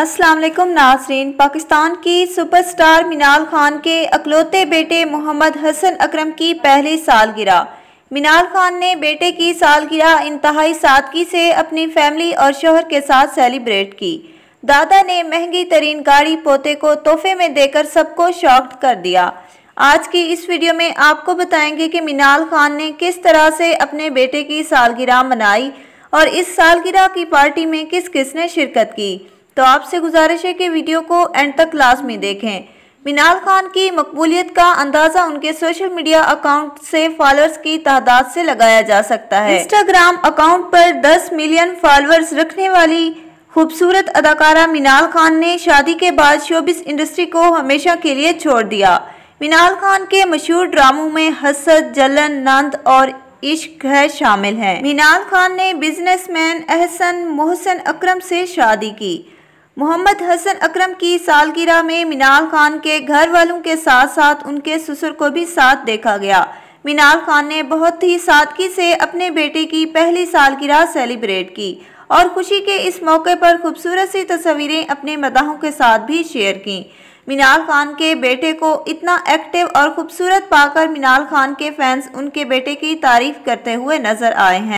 असलम नासरीन पाकिस्तान की सुपरस्टार मीनाल खान के अकलौते बेटे मोहम्मद हसन अकरम की पहली सालगिरह मीनाल खान ने बेटे की सालगिरह इंतहाई सादगी से अपनी फैमिली और शोहर के साथ सेलिब्रेट की दादा ने महंगी तरीन गाड़ी पोते को तोहफे में देकर सबको शॉक्ड कर दिया आज की इस वीडियो में आपको बताएंगे कि मीनाल खान ने किस तरह से अपने बेटे की सालगिरह मनाई और इस सालगिरह की पार्टी में किस किसने शिरकत की तो आपसे गुजारिश है कि वीडियो को एंड तक लाजमी देखें मिनाल खान की मकबूलियत का अंदाज़ा उनके सोशल मीडिया अकाउंट से फॉलोअर्स की तादाद से लगाया जा सकता है इंस्टाग्राम अकाउंट पर 10 मिलियन फॉलोअर्स रखने वाली खूबसूरत अदाकारा मिनाल खान ने शादी के बाद शोबिस इंडस्ट्री को हमेशा के लिए छोड़ दिया मिनाल खान के मशहूर ड्रामों में हसद जलन नंद और इश्क है शामिल हैं। मिनाल खान ने बिजनेसमैन अहसन मोहसन अकरम से शादी की मोहम्मद हसन अकरम की सालगिरह में मीनाल खान के घर वालों के साथ साथ उनके ससुर को भी साथ देखा गया मीनाल खान ने बहुत ही सादगी से अपने बेटे की पहली सालगिरह सेलिब्रेट की और खुशी के इस मौके पर खूबसूरत सी तस्वीरें अपने मदाहों के साथ भी शेयर की मीनाल खान के बेटे को इतना एक्टिव और खूबसूरत पाकर मीनाल खान के फैंस उनके बेटे की तारीफ करते हुए नजर आए हैं